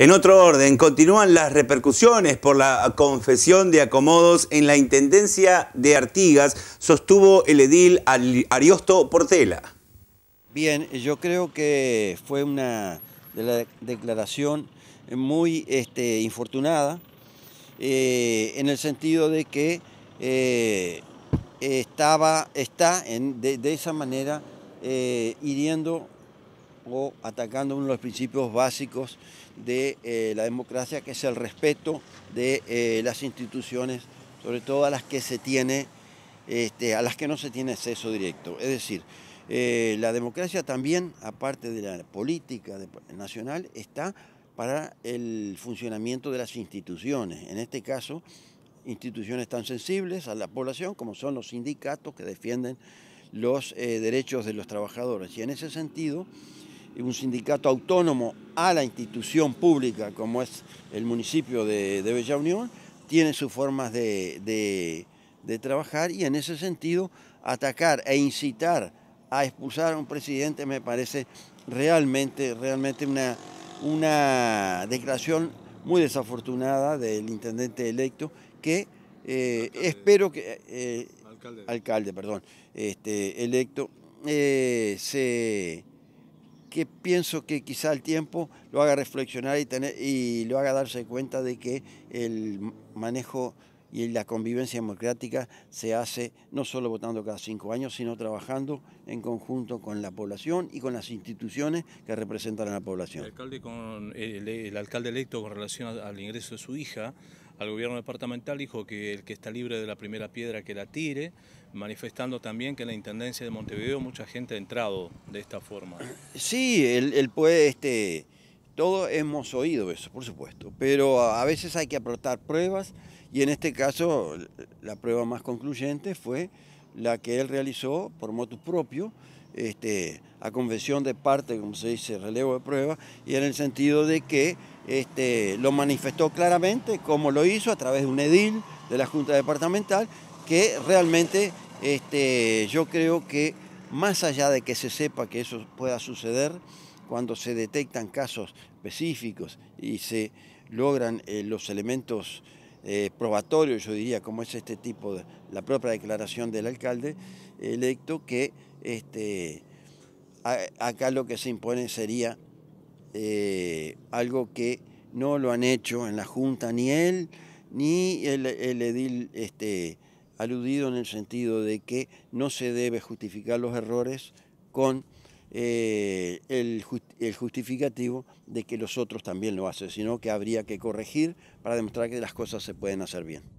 En otro orden, continúan las repercusiones por la confesión de acomodos en la Intendencia de Artigas, sostuvo el edil Ariosto Portela. Bien, yo creo que fue una declaración muy este, infortunada, eh, en el sentido de que eh, estaba, está de, esa manera eh, hiriendo atacando uno de los principios básicos de eh, la democracia, que es el respeto de eh, las instituciones, sobre todo a las que se tiene, este, a las que no se tiene acceso directo. Es decir, eh, la democracia también, aparte de la política nacional, está para el funcionamiento de las instituciones. En este caso, instituciones tan sensibles a la población como son los sindicatos que defienden los derechos de los trabajadores. Y en ese sentido, un sindicato autónomo a la institución pública como es el municipio de, Bella Unión, tiene sus formas de, trabajar y en ese sentido atacar e incitar a expulsar a un presidente me parece realmente, realmente una, una declaración muy desafortunada del intendente electo que eh, espero que eh, alcalde. perdón, este electo eh, se que pienso que quizá el tiempo lo haga reflexionar y, tener, y lo haga darse cuenta de que el manejo y la convivencia democrática se hace no solo votando cada cinco años, sino trabajando en conjunto con la población y con las instituciones que representan a la población. El alcalde, con, eh, el, alcalde electo con relación al ingreso de su hija al gobierno departamental dijo que el que está libre de la primera piedra que la tire, manifestando también que en la Intendencia de Montevideo mucha gente ha entrado de esta forma. Sí, él, puede... Este, todos hemos oído eso, por supuesto, pero a veces hay que aportar pruebas y en este caso la prueba más concluyente fue la que él realizó por motu propio, este, a convención de parte, como se dice, relevo de prueba, y en el sentido de que este, lo manifestó claramente, como lo hizo a través de un edil de la Junta Departamental, que realmente este, yo creo que más allá de que se sepa que eso pueda suceder, cuando se detectan casos específicos y se logran eh, los elementos eh, probatorios, yo diría, como es este tipo de la propia declaración del alcalde electo, que este, acá lo que se impone sería eh, algo que no lo han hecho en la Junta ni él ni el, edil este, aludido en el sentido de que no se debe justificar los errores con eh, el, justificativo de que los otros también lo hacen, sino que habría que corregir para demostrar que las cosas se pueden hacer bien.